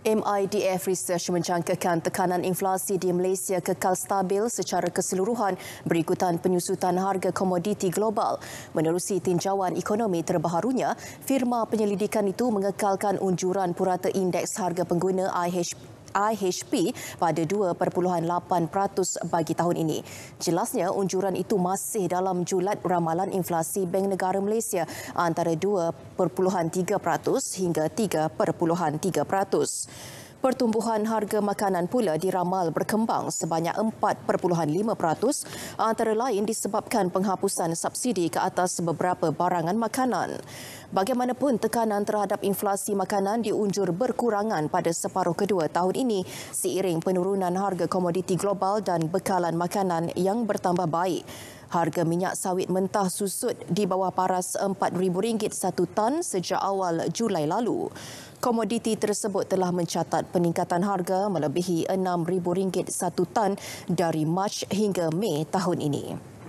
MIDF Research menjangkakan tekanan inflasi di Malaysia kekal stabil secara keseluruhan berikutan penyusutan harga komoditi global. Menerusi tinjauan ekonomi terbaharunya, firma penyelidikan itu mengekalkan unjuran purata indeks harga pengguna IHP IHP pada 2.8% bagi tahun ini. Jelasnya, unjuran itu masih dalam julat ramalan inflasi Bank Negara Malaysia antara 2.3% hingga 3.3%. Pertumbuhan harga makanan pula diramal berkembang sebanyak 4.5% antara lain disebabkan penghapusan subsidi ke atas beberapa barangan makanan. Bagaimanapun tekanan terhadap inflasi makanan diunjur berkurangan pada separuh kedua tahun ini seiring penurunan harga komoditi global dan bekalan makanan yang bertambah baik. Harga minyak sawit mentah susut di bawah paras RM4,000 satu tan sejak awal Julai lalu. Komoditi tersebut telah mencatat peningkatan harga melebihi RM6,000 satu tan dari Mac hingga Mei tahun ini.